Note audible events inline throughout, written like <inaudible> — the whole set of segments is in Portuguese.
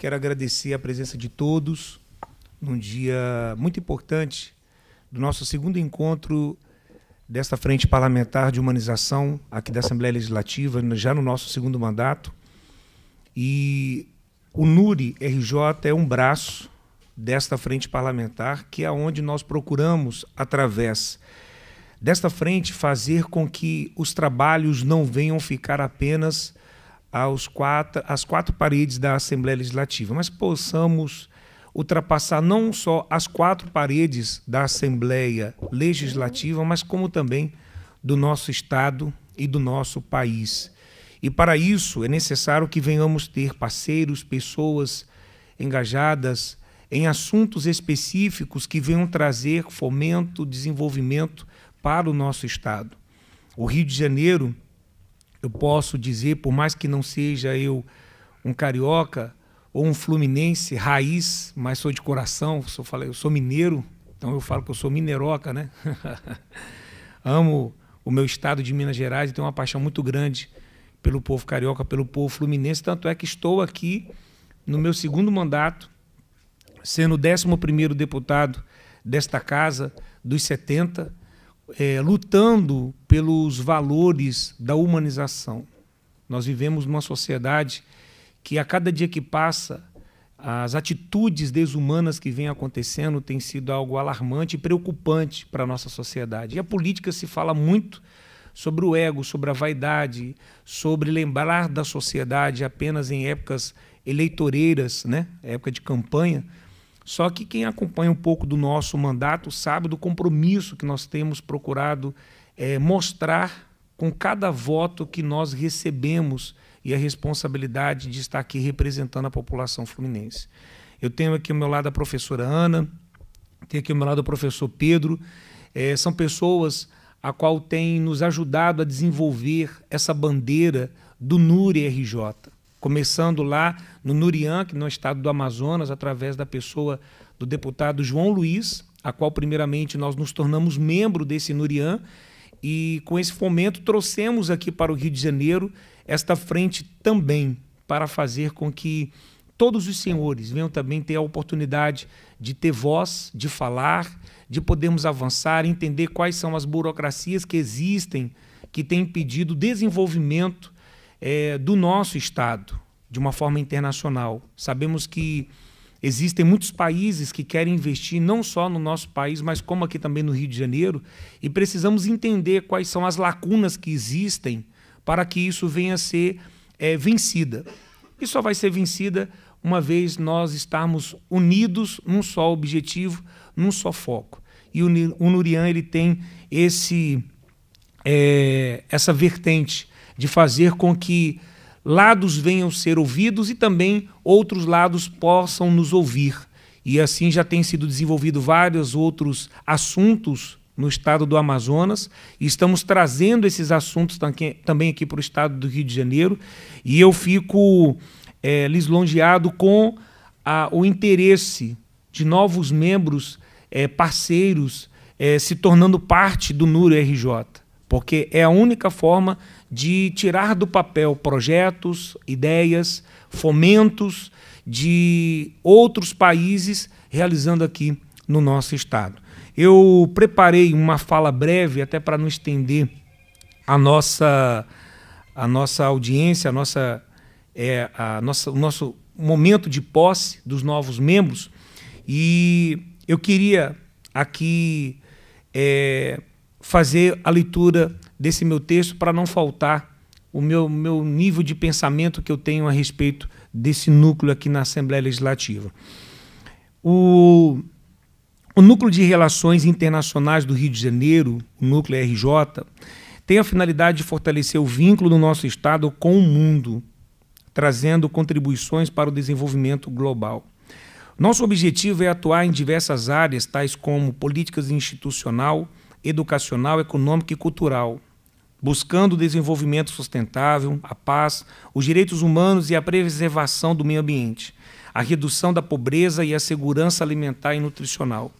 Quero agradecer a presença de todos num dia muito importante do nosso segundo encontro desta Frente Parlamentar de Humanização aqui da Assembleia Legislativa, já no nosso segundo mandato. E o NURI RJ é um braço desta Frente Parlamentar, que é onde nós procuramos, através desta frente, fazer com que os trabalhos não venham ficar apenas aos quatro, às quatro paredes da Assembleia Legislativa, mas possamos ultrapassar não só as quatro paredes da Assembleia Legislativa, mas como também do nosso Estado e do nosso país. E para isso é necessário que venhamos ter parceiros, pessoas engajadas em assuntos específicos que venham trazer fomento, desenvolvimento para o nosso Estado. O Rio de Janeiro eu posso dizer, por mais que não seja eu um carioca ou um fluminense raiz, mas sou de coração, sou, eu sou mineiro, então eu falo que eu sou mineroca, né? <laughs> Amo o meu estado de Minas Gerais e tenho uma paixão muito grande pelo povo carioca, pelo povo fluminense, tanto é que estou aqui no meu segundo mandato, sendo o 11 primeiro deputado desta casa dos 70, é, lutando pelos valores da humanização. Nós vivemos numa sociedade que, a cada dia que passa, as atitudes desumanas que vêm acontecendo têm sido algo alarmante e preocupante para a nossa sociedade. E a política se fala muito sobre o ego, sobre a vaidade, sobre lembrar da sociedade apenas em épocas eleitoreiras, né? época de campanha. Só que quem acompanha um pouco do nosso mandato sabe do compromisso que nós temos procurado é, mostrar com cada voto que nós recebemos e a responsabilidade de estar aqui representando a população fluminense. Eu tenho aqui ao meu lado a professora Ana, tenho aqui ao meu lado o professor Pedro. É, são pessoas a qual têm nos ajudado a desenvolver essa bandeira do NURI RJ começando lá no Nurian, que no estado do Amazonas, através da pessoa do deputado João Luiz, a qual primeiramente nós nos tornamos membro desse Nurian e com esse fomento trouxemos aqui para o Rio de Janeiro esta frente também para fazer com que todos os senhores venham também ter a oportunidade de ter voz, de falar, de podermos avançar, entender quais são as burocracias que existem que têm impedido o desenvolvimento é, do nosso Estado, de uma forma internacional. Sabemos que existem muitos países que querem investir não só no nosso país, mas como aqui também no Rio de Janeiro, e precisamos entender quais são as lacunas que existem para que isso venha a ser é, vencida. E só vai ser vencida uma vez nós estarmos unidos num só objetivo, num só foco. E o Nurian ele tem esse é, essa vertente de fazer com que lados venham ser ouvidos e também outros lados possam nos ouvir. E assim já tem sido desenvolvido vários outros assuntos no estado do Amazonas e estamos trazendo esses assuntos também aqui para o estado do Rio de Janeiro. E eu fico é, lisonjeado com a, o interesse de novos membros, é, parceiros, é, se tornando parte do NURO RJ, porque é a única forma de tirar do papel projetos, ideias, fomentos de outros países realizando aqui no nosso estado. Eu preparei uma fala breve até para não estender a nossa a nossa audiência, a nossa é, a nossa o nosso momento de posse dos novos membros e eu queria aqui é, fazer a leitura desse meu texto para não faltar o meu, meu nível de pensamento que eu tenho a respeito desse núcleo aqui na Assembleia Legislativa. O, o Núcleo de Relações Internacionais do Rio de Janeiro, o Núcleo RJ, tem a finalidade de fortalecer o vínculo do nosso Estado com o mundo, trazendo contribuições para o desenvolvimento global. Nosso objetivo é atuar em diversas áreas, tais como políticas institucional, educacional, econômica e cultural buscando o desenvolvimento sustentável, a paz, os direitos humanos e a preservação do meio ambiente, a redução da pobreza e a segurança alimentar e nutricional.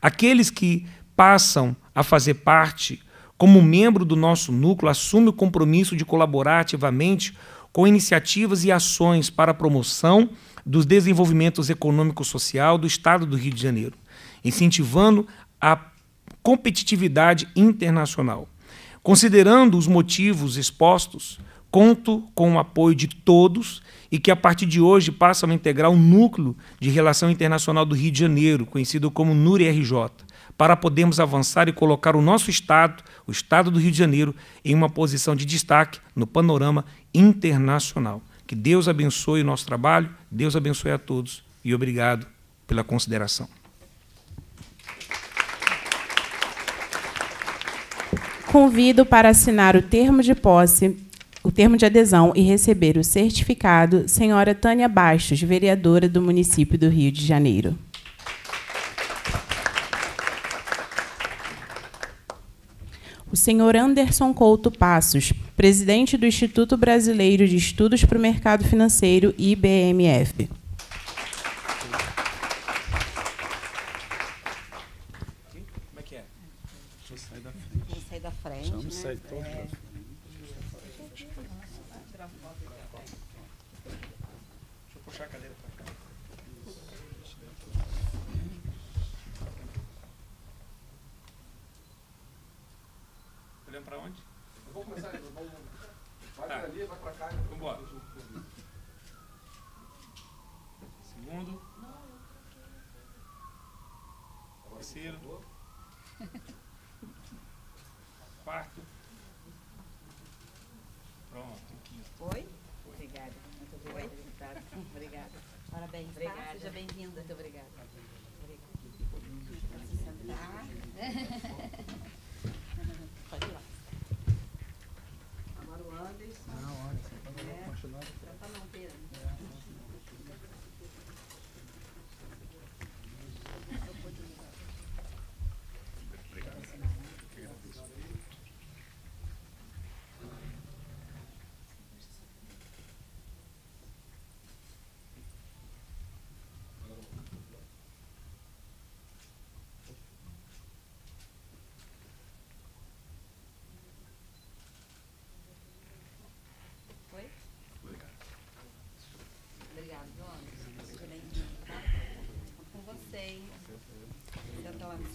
Aqueles que passam a fazer parte, como membro do nosso núcleo, assumem o compromisso de colaborar ativamente com iniciativas e ações para a promoção dos desenvolvimentos econômico-social do Estado do Rio de Janeiro, incentivando a competitividade internacional. Considerando os motivos expostos, conto com o apoio de todos e que a partir de hoje passam a integrar o núcleo de relação internacional do Rio de Janeiro, conhecido como RJ, para podermos avançar e colocar o nosso estado, o estado do Rio de Janeiro, em uma posição de destaque no panorama internacional. Que Deus abençoe o nosso trabalho, Deus abençoe a todos e obrigado pela consideração. convido para assinar o termo de posse, o termo de adesão e receber o certificado, senhora Tânia Bastos, vereadora do município do Rio de Janeiro. o senhor Anderson Couto Passos, presidente do Instituto Brasileiro de Estudos para o Mercado Financeiro, IBMF. Como é que é? Deixa eu sair da frente da frente. Chama né? sai todo. É. Deixa eu puxar a cadeira para cá. Olhando para onde? Eu vou começar, eu vai tá. ali, vai para cá. Vamos embora. Segundo. Terceiro. <laughs>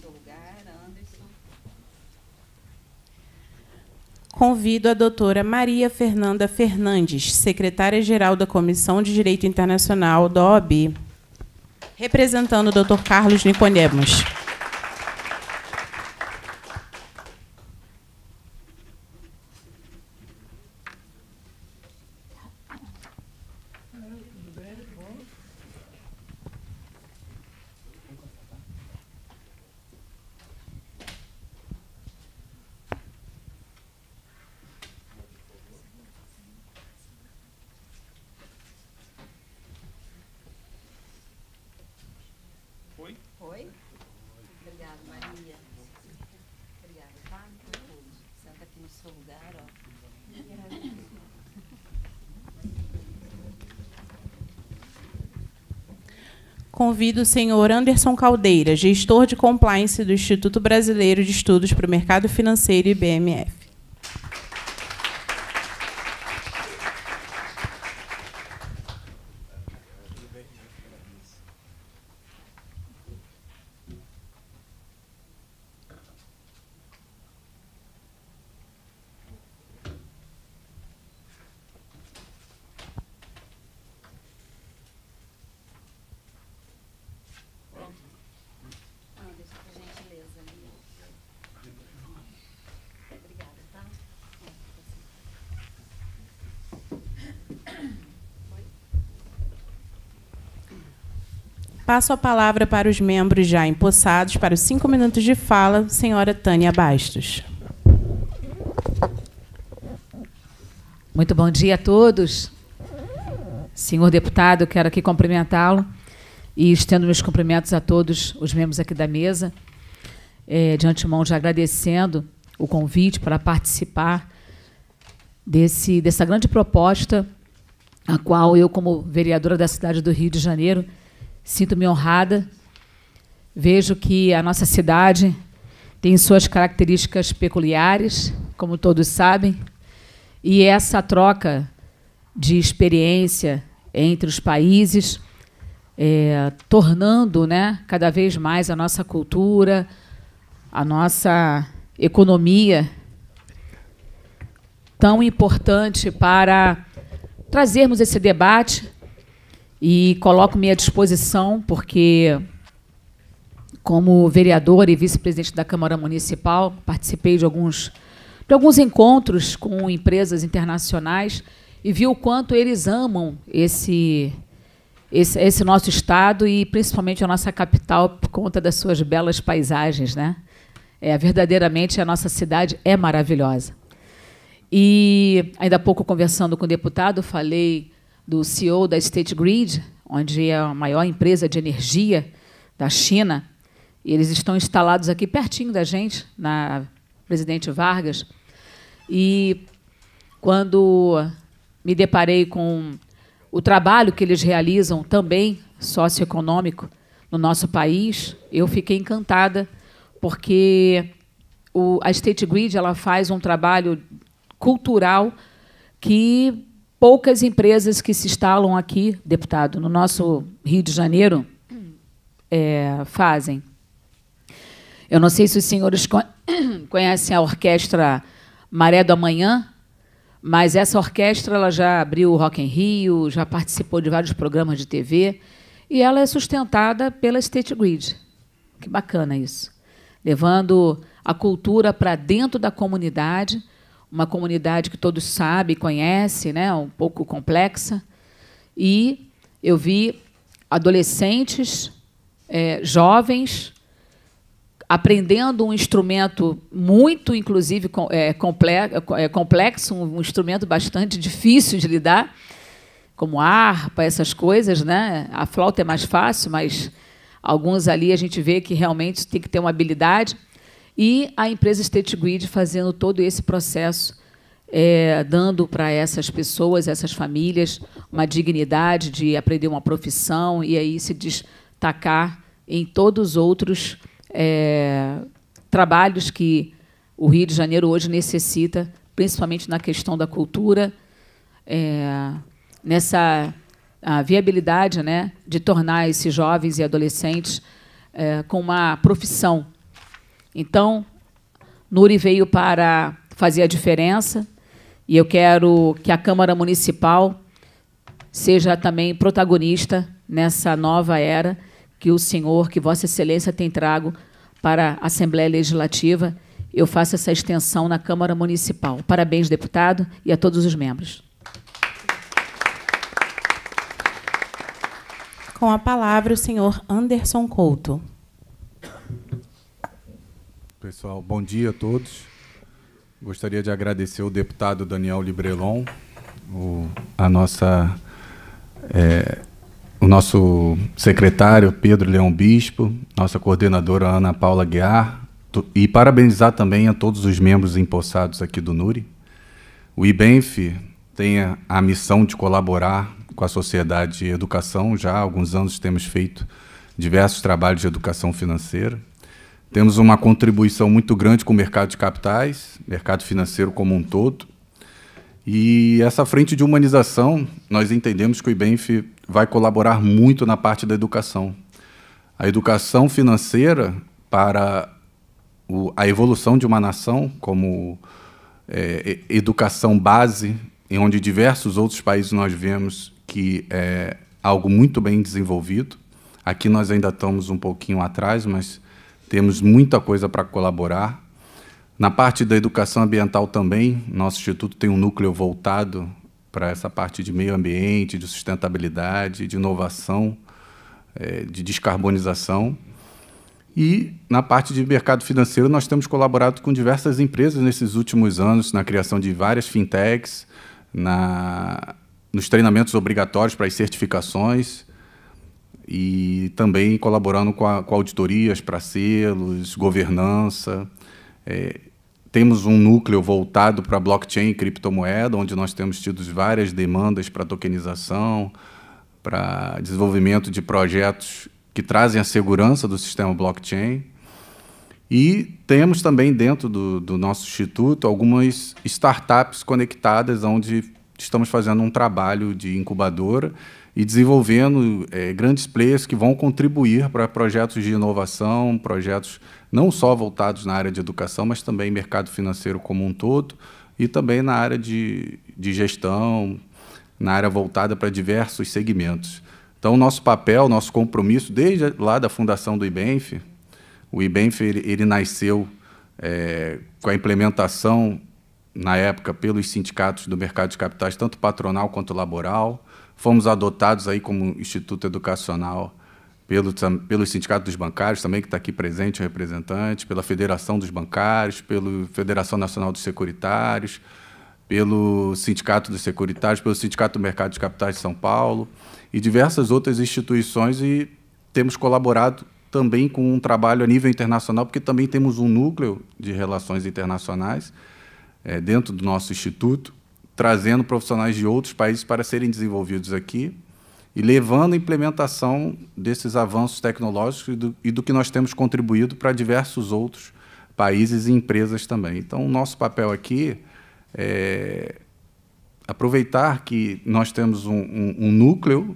seu lugar, Anderson. Convido a doutora Maria Fernanda Fernandes, secretária-geral da Comissão de Direito Internacional da OAB, representando o doutor Carlos Nicodemos. Oi, Obrigada, Maria. Obrigada, Pai, Senta aqui no seu lugar, ó. Convido o senhor Anderson Caldeira, gestor de compliance do Instituto Brasileiro de Estudos para o Mercado Financeiro e BMF. Passo a palavra para os membros já empossados para os cinco minutos de fala, senhora Tânia Bastos. Muito bom dia a todos. Senhor deputado, quero aqui cumprimentá-lo e estendo meus cumprimentos a todos os membros aqui da mesa. É, de antemão, já agradecendo o convite para participar desse, dessa grande proposta, a qual eu, como vereadora da cidade do Rio de Janeiro, Sinto-me honrada. Vejo que a nossa cidade tem suas características peculiares, como todos sabem, e essa troca de experiência entre os países, é, tornando né, cada vez mais a nossa cultura, a nossa economia tão importante para trazermos esse debate e coloco-me à disposição, porque, como vereador e vice-presidente da Câmara Municipal, participei de alguns, de alguns encontros com empresas internacionais e vi o quanto eles amam esse, esse, esse, nosso estado e principalmente a nossa capital por conta das suas belas paisagens, né? É, verdadeiramente a nossa cidade é maravilhosa. E ainda há pouco conversando com o deputado, falei do CEO da State Grid, onde é a maior empresa de energia da China. E eles estão instalados aqui pertinho da gente, na Presidente Vargas. E quando me deparei com o trabalho que eles realizam também socioeconômico no nosso país, eu fiquei encantada, porque o, a State Grid ela faz um trabalho cultural que poucas empresas que se instalam aqui, deputado, no nosso Rio de Janeiro, é, fazem. Eu não sei se os senhores <coughs> conhecem a orquestra Maré do Amanhã, mas essa orquestra ela já abriu o Rock em Rio, já participou de vários programas de TV, e ela é sustentada pela State Grid. Que bacana isso. Levando a cultura para dentro da comunidade, uma comunidade que todos sabem, conhecem, né, um pouco complexa. E eu vi adolescentes, é, jovens, aprendendo um instrumento muito, inclusive, é, é, complexo, um instrumento bastante difícil de lidar, como harpa, essas coisas, né? A flauta é mais fácil, mas alguns ali a gente vê que realmente tem que ter uma habilidade e a empresa State Grid fazendo todo esse processo, é, dando para essas pessoas, essas famílias, uma dignidade de aprender uma profissão e aí se destacar em todos os outros é, trabalhos que o Rio de Janeiro hoje necessita, principalmente na questão da cultura, é, nessa viabilidade né, de tornar esses jovens e adolescentes é, com uma profissão então, Nuri veio para fazer a diferença e eu quero que a Câmara Municipal seja também protagonista nessa nova era que o senhor, que Vossa Excelência tem trago para a Assembleia Legislativa. Eu faço essa extensão na Câmara Municipal. Parabéns, deputado, e a todos os membros. Com a palavra, o senhor Anderson Couto pessoal. Bom dia a todos. Gostaria de agradecer o deputado Daniel Librelon, o, a nossa, é, o nosso secretário Pedro Leão Bispo, nossa coordenadora Ana Paula Guiar, e parabenizar também a todos os membros empossados aqui do NURI. O IBENF tem a, a missão de colaborar com a sociedade de educação, já há alguns anos temos feito diversos trabalhos de educação financeira. Temos uma contribuição muito grande com o mercado de capitais, mercado financeiro como um todo. E essa frente de humanização, nós entendemos que o IBENF vai colaborar muito na parte da educação. A educação financeira para a evolução de uma nação, como é, educação base, em onde diversos outros países nós vemos que é algo muito bem desenvolvido. Aqui nós ainda estamos um pouquinho atrás, mas temos muita coisa para colaborar. Na parte da educação ambiental também, nosso instituto tem um núcleo voltado para essa parte de meio ambiente, de sustentabilidade, de inovação, é, de descarbonização. E na parte de mercado financeiro, nós temos colaborado com diversas empresas nesses últimos anos na criação de várias fintechs, na, nos treinamentos obrigatórios para as certificações e também colaborando com, a, com auditorias para selos, governança. É, temos um núcleo voltado para blockchain e criptomoeda, onde nós temos tido várias demandas para tokenização, para desenvolvimento de projetos que trazem a segurança do sistema blockchain. E temos também dentro do, do nosso instituto algumas startups conectadas, onde estamos fazendo um trabalho de incubadora e desenvolvendo é, grandes players que vão contribuir para projetos de inovação, projetos não só voltados na área de educação, mas também mercado financeiro como um todo e também na área de, de gestão, na área voltada para diversos segmentos. Então, nosso papel, nosso compromisso, desde lá da fundação do IBENF, o IBENF ele, ele nasceu é, com a implementação, na época, pelos sindicatos do mercado de capitais, tanto patronal quanto laboral, Fomos adotados aí como instituto educacional pelo, pelo Sindicato dos Bancários também, que está aqui presente, o representante, pela Federação dos Bancários, pela Federação Nacional dos Securitários, pelo Sindicato dos Securitários, pelo Sindicato do Mercado de Capitais de São Paulo e diversas outras instituições e temos colaborado também com um trabalho a nível internacional, porque também temos um núcleo de relações internacionais é, dentro do nosso instituto trazendo profissionais de outros países para serem desenvolvidos aqui e levando a implementação desses avanços tecnológicos e do, e do que nós temos contribuído para diversos outros países e empresas também. Então, o nosso papel aqui é aproveitar que nós temos um, um, um núcleo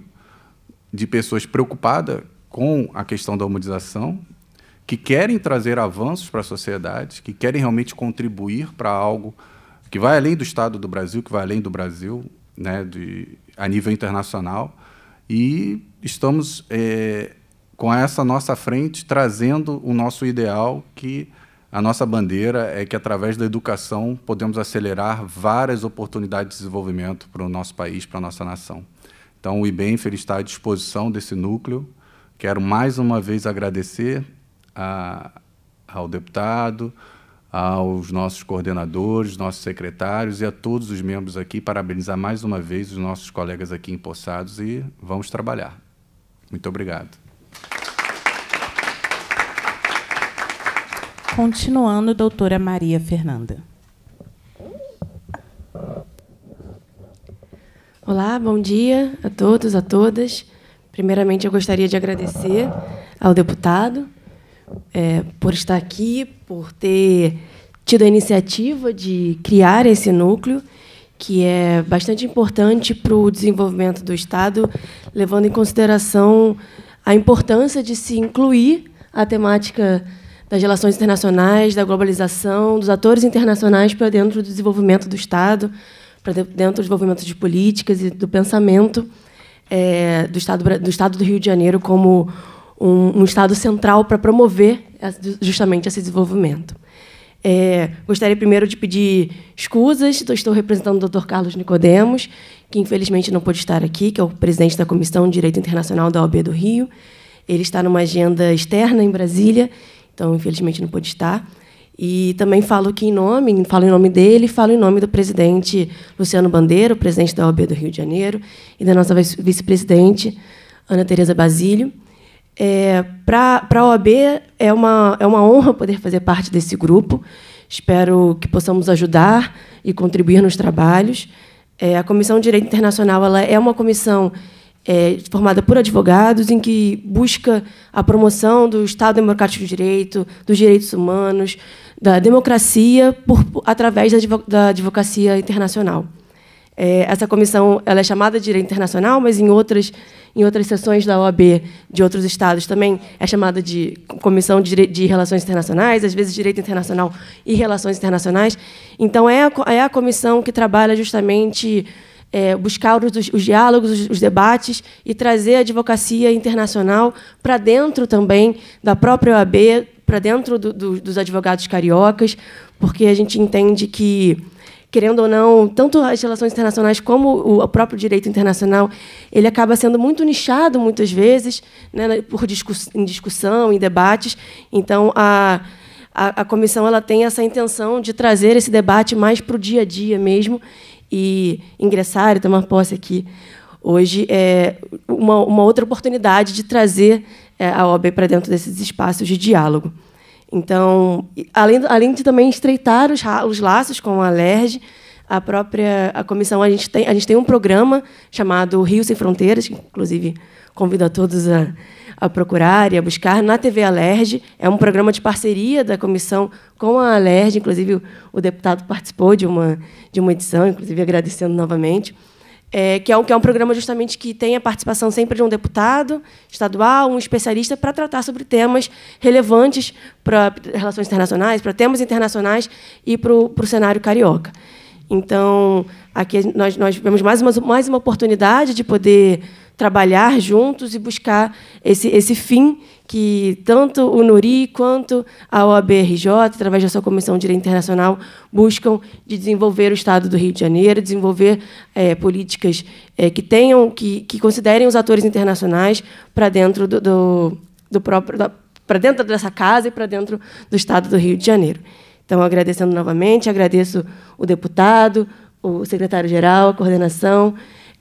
de pessoas preocupadas com a questão da humanização, que querem trazer avanços para a sociedade, que querem realmente contribuir para algo que vai além do Estado do Brasil, que vai além do Brasil, né, de, a nível internacional. E estamos é, com essa nossa frente trazendo o nosso ideal, que a nossa bandeira é que, através da educação, podemos acelerar várias oportunidades de desenvolvimento para o nosso país, para a nossa nação. Então, o IBENFER está à disposição desse núcleo. Quero mais uma vez agradecer a, ao deputado, aos nossos coordenadores, nossos secretários e a todos os membros aqui, parabenizar mais uma vez os nossos colegas aqui empossados e vamos trabalhar. Muito obrigado. Continuando, doutora Maria Fernanda. Olá, bom dia a todos, a todas. Primeiramente, eu gostaria de agradecer ao deputado é, por estar aqui, por ter tido a iniciativa de criar esse núcleo, que é bastante importante para o desenvolvimento do Estado, levando em consideração a importância de se incluir a temática das relações internacionais, da globalização, dos atores internacionais para dentro do desenvolvimento do Estado, para dentro do desenvolvimento de políticas e do pensamento é, do, Estado, do Estado do Rio de Janeiro como um, um Estado central para promover justamente esse desenvolvimento. É, gostaria primeiro de pedir escusas, estou representando o Dr. Carlos Nicodemos, que infelizmente não pôde estar aqui, que é o presidente da Comissão de Direito Internacional da OAB do Rio. Ele está numa agenda externa em Brasília, então infelizmente não pôde estar. E também falo aqui em nome, falo em nome dele, falo em nome do presidente Luciano Bandeira, presidente da OAB do Rio de Janeiro, e da nossa vice-presidente Ana Tereza Basílio. É, Para a OAB, é uma, é uma honra poder fazer parte desse grupo. Espero que possamos ajudar e contribuir nos trabalhos. É, a Comissão de Direito Internacional ela é uma comissão é, formada por advogados, em que busca a promoção do Estado Democrático de Direito, dos direitos humanos, da democracia, por, através da, advocacia internacional. É, essa comissão ela é chamada de direito internacional, mas em outras, em outras sessões da OAB de outros estados também é chamada de comissão de, de relações internacionais, às vezes direito internacional e relações internacionais. Então é a, é a comissão que trabalha justamente é, buscar os, os diálogos, os, os, debates e trazer a advocacia internacional para dentro também da própria OAB, para dentro do, do, dos advogados cariocas, porque a gente entende que querendo ou não, tanto as relações internacionais como o próprio direito internacional, ele acaba sendo muito nichado muitas vezes, né, por discuss em discussão, em debates. Então a, a, a comissão ela tem essa intenção de trazer esse debate mais para o dia a dia mesmo e ingressar e tomar posse aqui hoje é uma, uma outra oportunidade de trazer é, a OAB para dentro desses espaços de diálogo. Então, além, além de também estreitar os, os laços com a LERJ, a própria a comissão, a gente, tem, a gente tem um programa chamado Rio Sem Fronteiras, que, inclusive, convido a todos a, a procurar e a buscar na TV Alerj. É um programa de parceria da comissão com a Alerj, inclusive o, o deputado participou de uma, de uma edição, inclusive agradecendo novamente é, que, é um, que é um programa justamente que tem a participação sempre de um deputado estadual, um especialista, para tratar sobre temas relevantes para relações internacionais, para temas internacionais e para o, cenário carioca. Então, aqui nós, nós vemos mais uma, mais uma oportunidade de poder trabalhar juntos e buscar esse, esse fim que tanto o NURI quanto a OABRJ, através da sua Comissão de Direito Internacional, buscam de desenvolver o Estado do Rio de Janeiro, desenvolver é, políticas é, que tenham, que, que considerem os atores internacionais para dentro do, do, do próprio, para dentro dessa casa e para dentro do Estado do Rio de Janeiro. Então, agradecendo novamente, agradeço o deputado, o secretário-geral, a coordenação.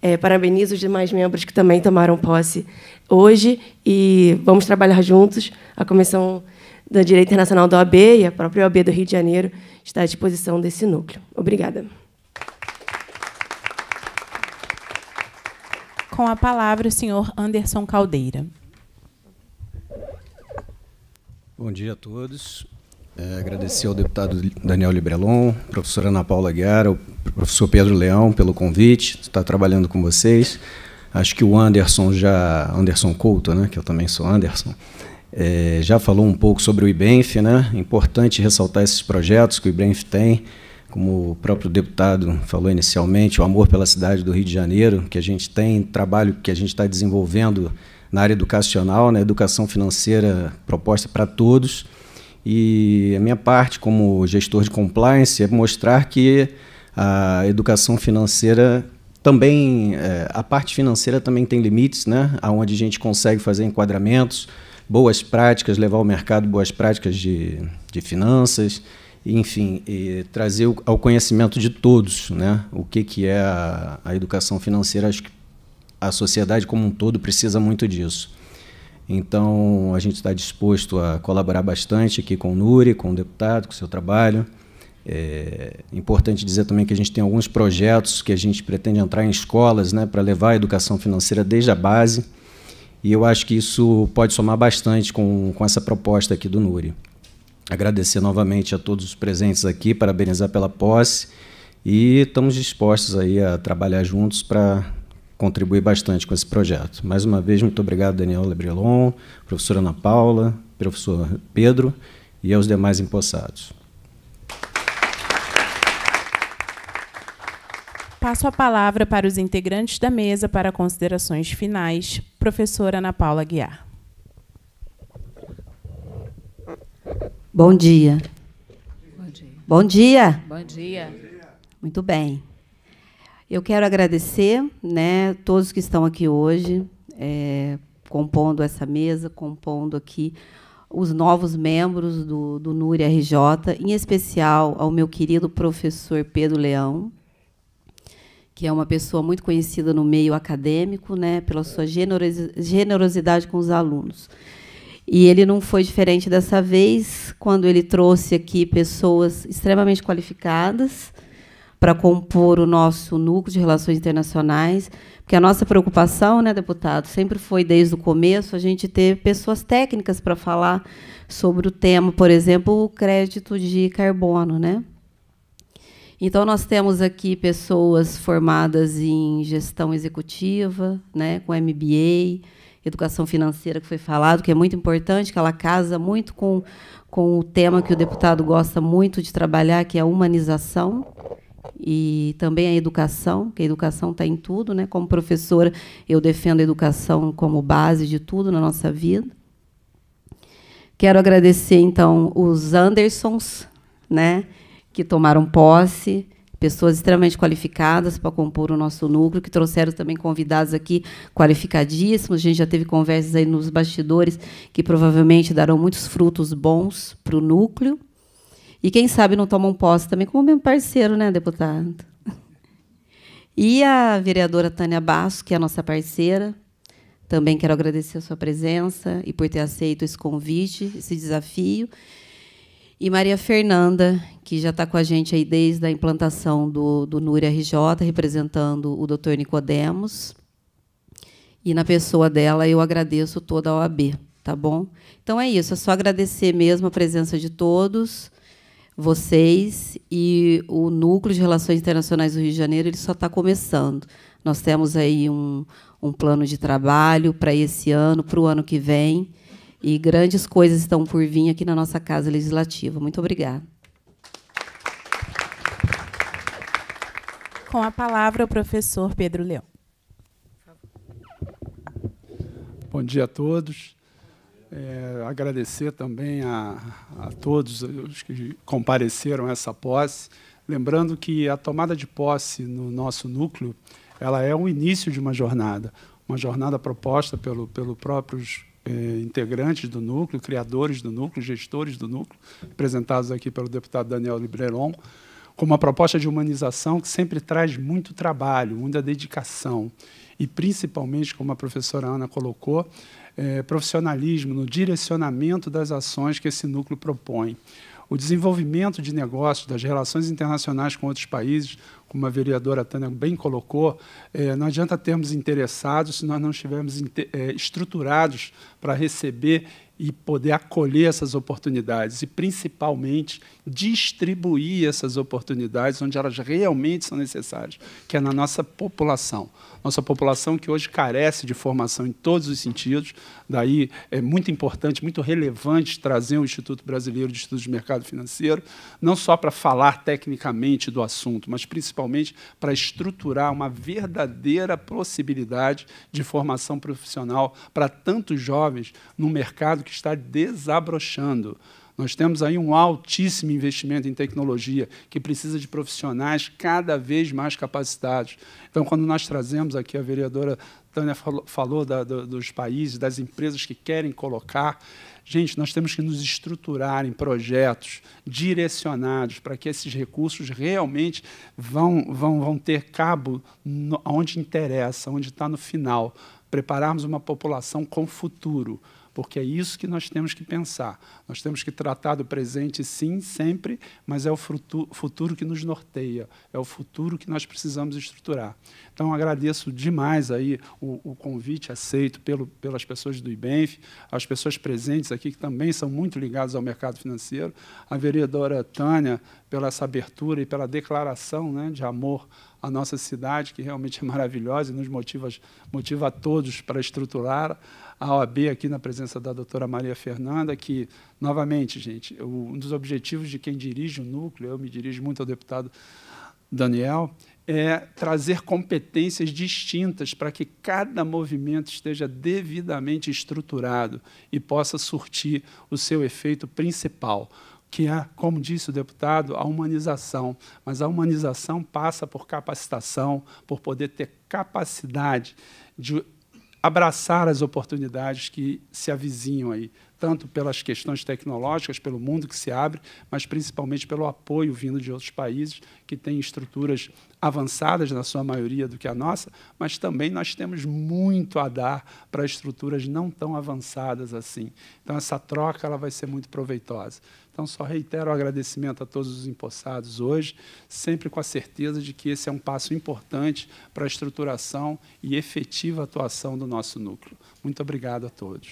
É, parabenizo os demais membros que também tomaram posse hoje e vamos trabalhar juntos. A Comissão da Direito Internacional da OAB e a própria OAB do Rio de Janeiro está à disposição desse núcleo. Obrigada. Com a palavra o senhor Anderson Caldeira. Bom dia a todos. É, agradecer ao deputado Daniel Librelon, professora Ana Paula Guerra, professor Pedro Leão pelo convite, estar trabalhando com vocês. Acho que o Anderson já, Anderson Couto, né, que eu também sou Anderson, é, já falou um pouco sobre o IBENF, né? Importante ressaltar esses projetos que o IBENF tem, como o próprio deputado falou inicialmente, o amor pela cidade do Rio de Janeiro, que a gente tem, trabalho que a gente está desenvolvendo na área educacional, na educação financeira proposta para todos. E a minha parte como gestor de compliance é mostrar que a educação financeira também, é, a parte financeira também tem limites, né? Onde a gente consegue fazer enquadramentos, boas práticas, levar ao mercado boas práticas de, de finanças, enfim, trazer ao conhecimento de todos, né? O que, que é a, a educação financeira, acho que a sociedade como um todo precisa muito disso. Então, a gente está disposto a colaborar bastante aqui com o Nuri, com o deputado, com o seu trabalho. É importante dizer também que a gente tem alguns projetos que a gente pretende entrar em escolas né, para levar a educação financeira desde a base. E eu acho que isso pode somar bastante com, com essa proposta aqui do Nuri. Agradecer novamente a todos os presentes aqui, parabenizar pela posse e estamos dispostos aí a trabalhar juntos para contribuir bastante com esse projeto. Mais uma vez, muito obrigado, Daniel Lebrelon, professora Ana Paula, professor Pedro e aos demais empossados. Passo a palavra para os integrantes da mesa para considerações finais. Professora Ana Paula Guiar. Bom dia. Bom dia. Bom dia. Bom dia. Muito bem. Eu quero agradecer né, todos que estão aqui hoje, é, compondo essa mesa, compondo aqui os novos membros do, do NURI RJ, em especial ao meu querido professor Pedro Leão, que é uma pessoa muito conhecida no meio acadêmico, né, pela sua generosidade com os alunos. E ele não foi diferente dessa vez, quando ele trouxe aqui pessoas extremamente qualificadas, para compor o nosso núcleo de relações internacionais, porque a nossa preocupação, né, deputado, sempre foi desde o começo a gente ter pessoas técnicas para falar sobre o tema, por exemplo, o crédito de carbono, né? Então nós temos aqui pessoas formadas em gestão executiva, né, com MBA, educação financeira que foi falado, que é muito importante, que ela casa muito com com o tema que o deputado gosta muito de trabalhar, que é a humanização e também a educação, que a educação está em tudo, né? Como professora, eu defendo a educação como base de tudo na nossa vida. Quero agradecer então os Andersons, né, que tomaram posse, pessoas extremamente qualificadas para compor o nosso núcleo, que trouxeram também convidados aqui qualificadíssimos. A gente já teve conversas aí nos bastidores que provavelmente darão muitos frutos bons para o núcleo. E quem sabe não tomam posse também como meu parceiro, né, deputado? E a vereadora Tânia Basso, que é a nossa parceira, também quero agradecer a sua presença e por ter aceito esse convite, esse desafio. E Maria Fernanda, que já está com a gente aí desde a implantação do, do NURI RJ, representando o doutor Nicodemos. E na pessoa dela eu agradeço toda a OAB, tá bom? Então é isso, é só agradecer mesmo a presença de todos vocês e o Núcleo de Relações Internacionais do Rio de Janeiro ele só está começando. Nós temos aí um, um plano de trabalho para esse ano, para o ano que vem, e grandes coisas estão por vir aqui na nossa Casa Legislativa. Muito obrigada. Com a palavra o professor Pedro Leão. Bom dia a todos. É, agradecer também a, a, todos os que compareceram a essa posse. Lembrando que a tomada de posse no nosso núcleo ela é o início de uma jornada, uma jornada proposta pelo, pelo próprios é, integrantes do núcleo, criadores do núcleo, gestores do núcleo, apresentados aqui pelo deputado Daniel Libreron, com uma proposta de humanização que sempre traz muito trabalho, muita dedicação e principalmente, como a professora Ana colocou, é, profissionalismo, no direcionamento das ações que esse núcleo propõe. O desenvolvimento de negócios, das relações internacionais com outros países, como a vereadora Tânia bem colocou, é, não adianta termos interessados se nós não estivermos é, estruturados para receber e poder acolher essas oportunidades e, principalmente, distribuir essas oportunidades onde elas realmente são necessárias, que é na nossa população. Nossa população que hoje carece de formação em todos os sentidos, daí é muito importante, muito relevante trazer o Instituto Brasileiro de Estudos de Mercado Financeiro, não só para falar tecnicamente do assunto, mas principalmente principalmente para estruturar uma verdadeira possibilidade de formação profissional para tantos jovens no mercado que está desabrochando. Nós temos aí um altíssimo investimento em tecnologia que precisa de profissionais cada vez mais capacitados. Então, quando nós trazemos aqui a vereadora Tânia falou, falou da, do, dos países, das empresas que querem colocar. Gente, nós temos que nos estruturar em projetos direcionados para que esses recursos realmente vão, vão, vão ter cabo no, onde interessa, onde está no final. Prepararmos uma população com futuro porque é isso que nós temos que pensar. Nós temos que tratar do presente, sim, sempre, mas é o futuro que nos norteia, é o futuro que nós precisamos estruturar. Então, agradeço demais aí o, o convite aceito pelo, pelas pessoas do IBENF, as pessoas presentes aqui, que também são muito ligadas ao mercado financeiro, a vereadora Tânia, pela essa abertura e pela declaração né, de amor à nossa cidade, que realmente é maravilhosa e nos motiva, motiva a todos para estruturar a OAB aqui na presença da doutora Maria Fernanda, que, novamente, gente, um dos objetivos de quem dirige o núcleo, eu me dirijo muito ao deputado Daniel, é trazer competências distintas para que cada movimento esteja devidamente estruturado e possa surtir o seu efeito principal que é, como disse o deputado, a humanização. Mas a humanização passa por capacitação, por poder ter capacidade de abraçar as oportunidades que se avizinham aí tanto pelas questões tecnológicas, pelo mundo que se abre, mas principalmente pelo apoio vindo de outros países que têm estruturas avançadas, na sua maioria, do que a nossa, mas também nós temos muito a dar para estruturas não tão avançadas assim. Então, essa troca ela vai ser muito proveitosa. Então, só reitero o agradecimento a todos os empossados hoje, sempre com a certeza de que esse é um passo importante para a estruturação e efetiva atuação do nosso núcleo. Muito obrigado a todos.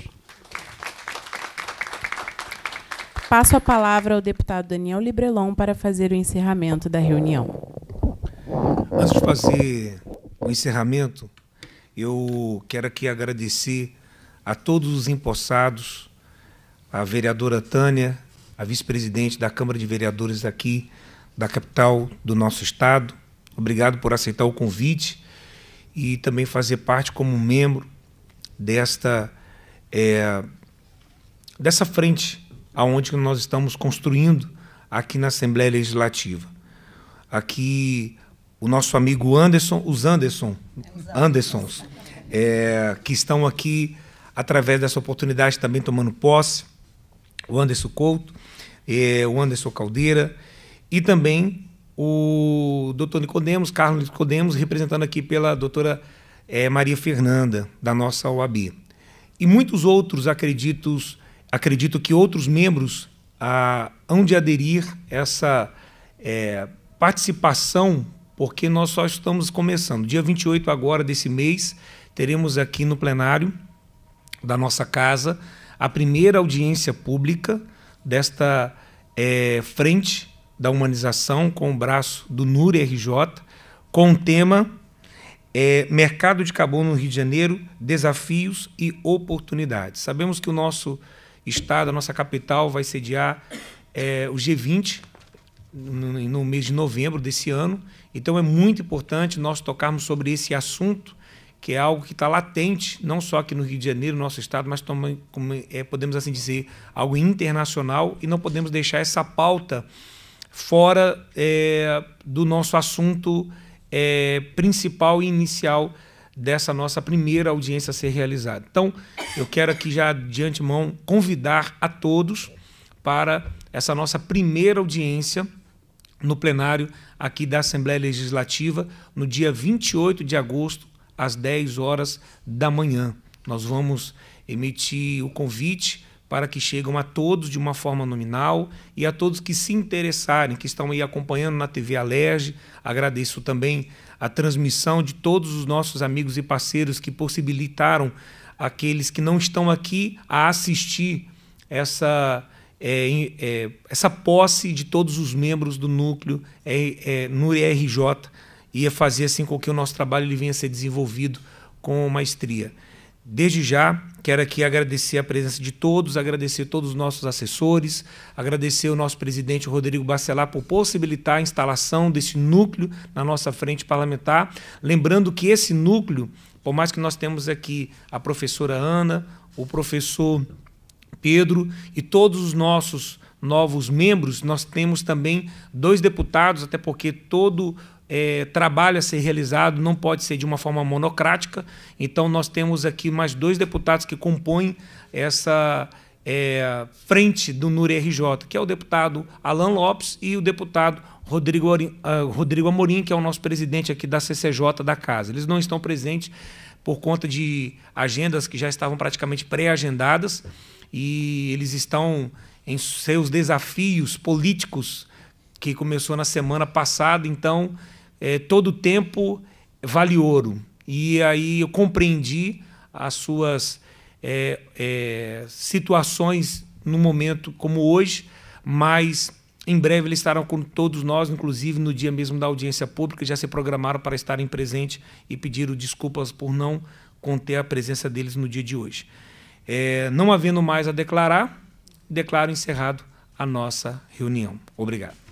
Passo a palavra ao deputado Daniel Librelon para fazer o encerramento da reunião. Antes de fazer o encerramento, eu quero aqui agradecer a todos os empossados, a vereadora Tânia, a vice-presidente da Câmara de Vereadores aqui da capital do nosso estado. Obrigado por aceitar o convite e também fazer parte como membro desta é, dessa frente aonde nós estamos construindo aqui na Assembleia Legislativa. Aqui o nosso amigo Anderson, os Anderson, Andersons, é, que estão aqui através dessa oportunidade também tomando posse, o Anderson Couto, é, o Anderson Caldeira e também o doutor Nicodemos, Carlos Nicodemos, representando aqui pela doutora é, Maria Fernanda, da nossa OAB. E muitos outros, acreditos, acredito que outros membros ah, hão de aderir essa é, participação, porque nós só estamos começando. Dia 28 agora desse mês, teremos aqui no plenário da nossa casa a primeira audiência pública desta é, frente da humanização com o braço do NURI RJ, com o tema é, Mercado de Carbono no Rio de Janeiro, Desafios e Oportunidades. Sabemos que o nosso Estado, a nossa capital, vai sediar é, o G20 no, no mês de novembro desse ano. Então é muito importante nós tocarmos sobre esse assunto, que é algo que está latente, não só aqui no Rio de Janeiro, nosso estado, mas também, é, podemos assim dizer, algo internacional e não podemos deixar essa pauta fora é, do nosso assunto é, principal e inicial dessa nossa primeira audiência a ser realizada. Então, eu quero aqui já de antemão convidar a todos para essa nossa primeira audiência no plenário aqui da Assembleia Legislativa, no dia 28 de agosto, às 10 horas da manhã. Nós vamos emitir o convite para que cheguem a todos de uma forma nominal e a todos que se interessarem, que estão aí acompanhando na TV Alerge. Agradeço também a transmissão de todos os nossos amigos e parceiros que possibilitaram aqueles que não estão aqui a assistir essa, é, é, essa posse de todos os membros do núcleo é, é no IRJ e a fazer assim com que o nosso trabalho ele venha a ser desenvolvido com maestria. Desde já, quero aqui agradecer a presença de todos, agradecer todos os nossos assessores, agradecer o nosso presidente Rodrigo Bacelar por possibilitar a instalação desse núcleo na nossa frente parlamentar. Lembrando que esse núcleo, por mais que nós temos aqui a professora Ana, o professor Pedro e todos os nossos novos membros, nós temos também dois deputados, até porque todo é, trabalho a ser realizado não pode ser de uma forma monocrática. Então, nós temos aqui mais dois deputados que compõem essa é, frente do NURRJ, que é o deputado Alan Lopes e o deputado Rodrigo, uh, Rodrigo Amorim, que é o nosso presidente aqui da CCJ da Casa. Eles não estão presentes por conta de agendas que já estavam praticamente pré-agendadas e eles estão em seus desafios políticos que começou na semana passada. Então, é, todo tempo vale ouro. E aí eu compreendi as suas é, é, situações no momento como hoje, mas em breve eles estarão com todos nós, inclusive no dia mesmo da audiência pública, já se programaram para estarem presentes e pediram desculpas por não conter a presença deles no dia de hoje. É, não havendo mais a declarar, declaro encerrado a nossa reunião. Obrigado.